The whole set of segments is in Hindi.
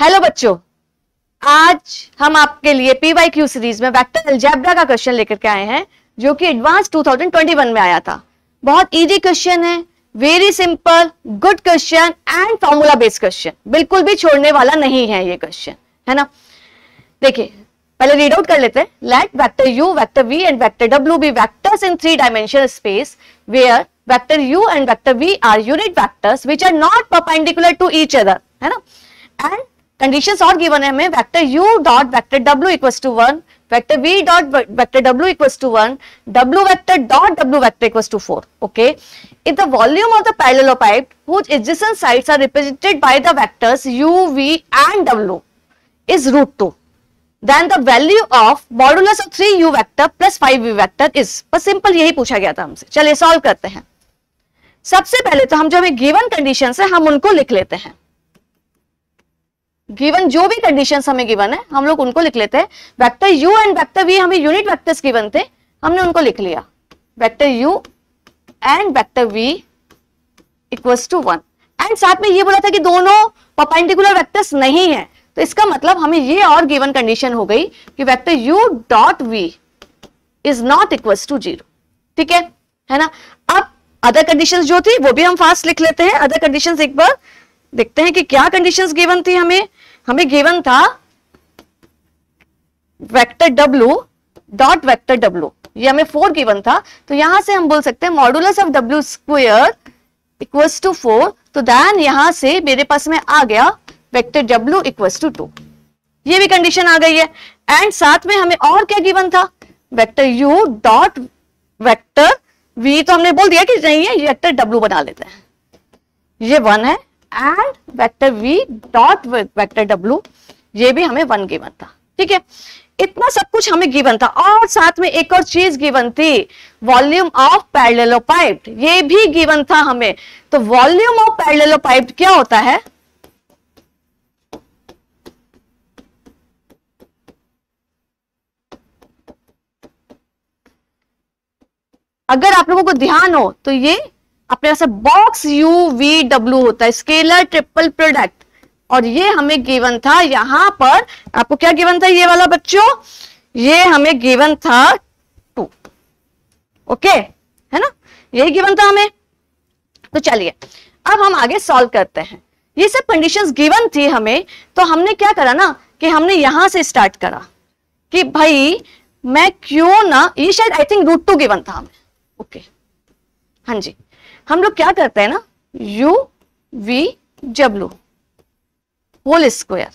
हेलो बच्चों आज हम आपके लिए पीवाई क्यू सीरीज में वेक्टर एल्जेब्रा का क्वेश्चन लेकर के आए हैं जो कि एडवांस 2021 में आया था बहुत इजी क्वेश्चन है very simple good question and formula based question बिल्कुल भी छोड़ने वाला नहीं है ये क्वेश्चन है ना देखिए पहले रीड आउट कर लेते हैं late vector you vector V and vector W B vectors in three dimensional space where vector u and vector we are unit vectors which are not perpendicular to each other है ना एंड कंडीशंस और गिवन है हमें vector u dot vector W equal to one vector V dot vector W equal to one W vector dot W vector equal to four okay if the volume of the parallel pipe whose adjacent sides are represented by the vectors u v and डब्ल्यू is root two then the value of modulus of three u vector plus five u vector is बस सिंपल यही पूछा गया था हमसे चलिए सॉल्व करते हैं सबसे पहले तो हम जो हमें गिवन कंडीशन है हम उनको लिख लेते हैं गिवन जो भी कंडीशन हमें गिवन है हम लोग उनको लिख लेते हैं vector u and vector v हमें यूनिट वैक्टर्स गिवन थे हमने उनको लिख लिया vector u and vector v equals to one and साथ में ये बोला था कि दोनों परपेंडिकुलर वैक्टर्स नहीं है तो इसका मतलब हमें ये और गिवन कंडीशन हो गई कि vector u dot v is not equals to zero ठीक है है ना अब अदर कंडीशंस जो थी वो भी हम फास्ट लिख लेते हैं अदर कंडीशंस एक बार देखते हैं कि क्या कंडीशंस गिवन थी हमें हमें गिवन था वेक्टर डब्ल्यू डॉट वेक्टर डब्ल्यू ये हमें फोर गिवन था तो यहां से हम बोल सकते हैं मॉडुलस ऑफ डब्ल्यू स्क्वेयर इक्वल्स टू फोर तो देन यहां से मेरे पास में आ गया वेक्टर डब्ल्यू इक्वल्स टू टू ये भी कंडीशन आ गई है एंड साथ में हमें और क्या गिवन था vector u dot vector v तो हमने बोल दिया कि नहीं है वेक्टर डब्ल्यू बना लेते हैं ये वन है and vector v dot vector डब्ल्यू ये भी हमें वन गिवन था ठीक है इतना सब कुछ हमें गिवन था और साथ में एक और चीज गिवन थी वॉल्यूम ऑफ पैरेललो पाइप ये भी गिवन था हमें तो वॉल्यूम ऑफ पैरेललो पाइप क्या होता है अगर आप लोगों को ध्यान हो तो ये अपने पास बॉक्स यू वी डब्ल्यू होता है स्केलर ट्रिपल प्रोडक्ट और ये हमें गिवन था यहां पर आपको क्या गिवन था ये वाला बच्चों ये हमें गिवन था टू ओके है ना यही गिवन था हमें तो चलिए अब हम आगे सॉल्व करते हैं ये सब कंडीशंस गिवन थी हमें तो हमने क्या करा ना कि हमने यहां से स्टार्ट करा कि भाई मैं क्यों ना ये शायद I think root two given था हमें ओके हाँ जी हम लोग क्या करते हैं ना यू वी डब्ल्यू होल स्क्वायर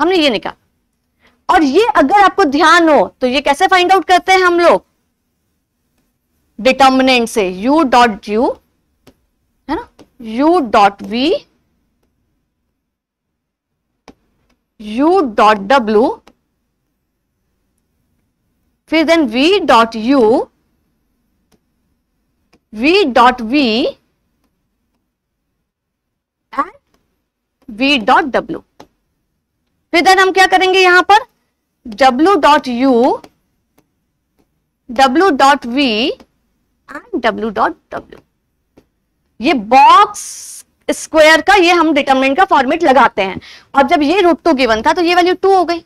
हमने ये निकाला और ये अगर आपको ध्यान हो तो ये कैसे फाइंड आउट करते हैं हम लोग डिटर्मिनेंट से यू डॉट यू है ना u dot v u dot डब्ल्यू फिर then v dot u v dot v and v dot w. फिर देन हम क्या करेंगे यहां पर w dot u, w dot v and w dot w. ये बॉक्स स्क्वायर का ये हम डिटर्मिनेंट का फॉर्मेट लगाते हैं और जब ये रूट टू गिवन था तो ये वैल्यू टू हो गई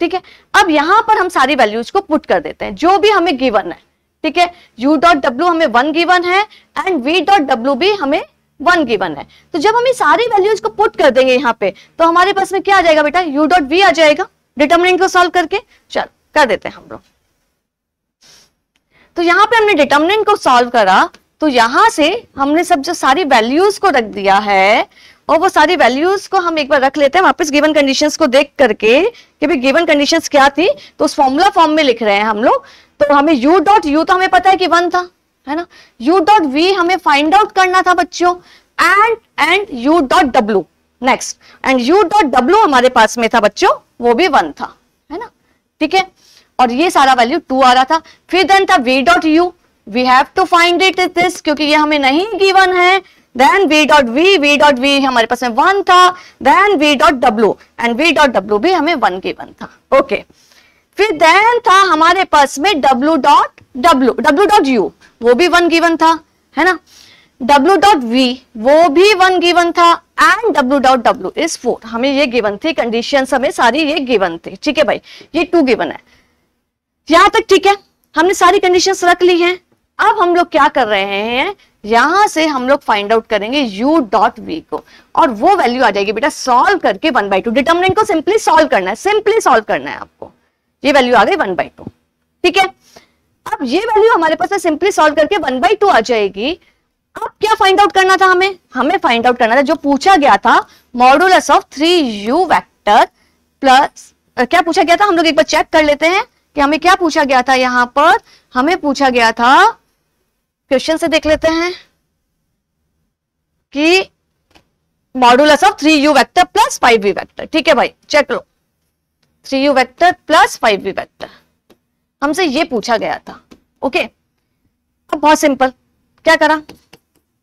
ठीक है अब यहां पर हम सारी वैल्यूज को पुट कर देते हैं जो भी हमें गिवन है ठीक है u डॉट डब्ल्यू हमें वन गिवन है एंड v डॉट डब्ल्यू भी हमें वन गिवन है तो जब हम ये सारी वैल्यूज को पुट कर देंगे यहाँ पे तो हमारे पास में क्या आ जाएगा बेटा u डॉट v आ जाएगा डिटर्मिनेंट को सॉल्व करके चल कर देते हैं हम लोग तो यहाँ पे हमने डिटर्मिनेंट को सॉल्व करा तो यहां से हमने सब जो सारी वैल्यूज को रख दिया है और वो सारी वैल्यूज को हम एक बार रख लेते हैं वापस गिवन कंडीशंस को देख करके कि भाई गिवन कंडीशंस क्या थी तो उस फॉर्मूला फॉर्म में लिख रहे हैं हम लोग तो हमें यू डॉट यू तो हमें पता है कि वन था है ना यू डॉट वी हमें फाइंड आउट करना था बच्चों and and U dot W next and U dot W हमारे पास में था बच्चों वो भी वन था है ना ठीक है और ये सारा वैल्यू टू आ रहा था फिर देन था V dot U we have to find it this क्योंकि ये हमें नहीं गिवन है then V dot we V dot we हमारे पास में वन था then V dot W and V dot डब्ल्यू भी हमें वन के वन था ओके फिर देन था हमारे पास में W dot W W dot U वो भी वन गिवन था है ना डब्ल्यू डॉट वी वो भी वन गिवन था and W dot W is four हमें ये गिवन थी कंडीशन हमें सारी ये गिवन थी ठीक है भाई ये टू गिवन है यहां तक ठीक है हमने सारी कंडीशन रख ली है अब हम लोग क्या कर रहे हैं यहां से हम लोग फाइंड आउट करेंगे u डॉट v को और वो वैल्यू आ जाएगी बेटा सॉल्व करके वन बाई टू डिटर्मिनेंट को सिंपली सॉल्व करना है सिंपली सॉल्व करना है आपको ये वैल्यू आ गई वन बाई टू ठीक है अब ये वैल्यू हमारे पास सिंपली सॉल्व करके वन बाई टू आ जाएगी अब क्या फाइंड आउट करना था हमें हमें फाइंड आउट करना था जो पूछा गया था modulus of three u vector plus क्या पूछा गया था हम लोग एक बार चेक कर लेते हैं कि हमें क्या पूछा गया था यहाँ पर हमें पूछा गया था क्वेश्चन से देख लेते हैं कि modulus of three u vector plus five v vector ठीक है भाई चेक लो three u vector plus five v vector हमसे ये पूछा गया था ओके अब बहुत सिंपल क्या करा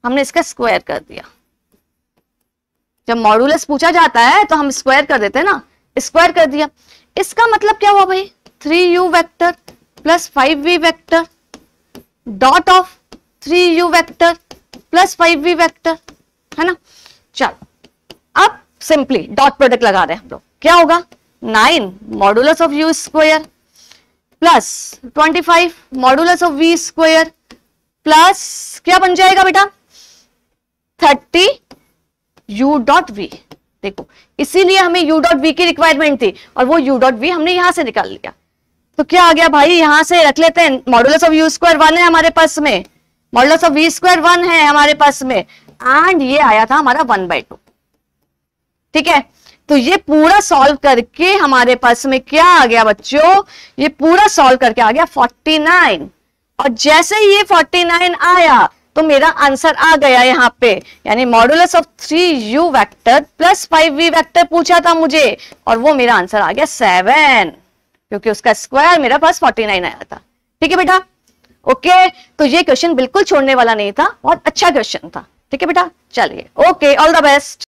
हमने इसका स्क्वायर कर दिया जब मॉडुलस पूछा जाता है तो हम स्क्वायर कर देते हैं ना स्क्वायर कर दिया इसका मतलब क्या हुआ भाई three u vector plus five v vector dot of three u vector plus five v vector है ना चलो अब सिंपली डॉट प्रोडक्ट लगा रहे हैं हम लोग क्या होगा nine modulus of u square plus twenty five modulus of v square plus क्या बन जाएगा बेटा थर्टी यू डॉट वी देखो इसीलिए हमें यू डॉट वी की रिक्वायरमेंट थी और वो यू डॉट वी हमने यहां से निकाल लिया तो क्या आ गया भाई यहां से रख लेते हैं modulus of u square one है हमारे पास में model of v square one है हमारे पास में एंड ये आया था हमारा वन बाई टू ठीक है तो ये पूरा सॉल्व करके हमारे पास में क्या आ गया बच्चों ये पूरा सॉल्व करके आ गया 49 और जैसे ये 49 आया तो मेरा आंसर आ गया यहाँ पे यानी modulus of three u vector plus five v vector पूछा था मुझे और वो मेरा आंसर आ गया सेवन क्योंकि उसका स्क्वायर मेरा पास फोर्टी नाइन आया था ठीक है बेटा ओके तो ये क्वेश्चन बिल्कुल छोड़ने वाला नहीं था बहुत अच्छा क्वेश्चन था ठीक है बेटा चलिए ओके ऑल द बेस्ट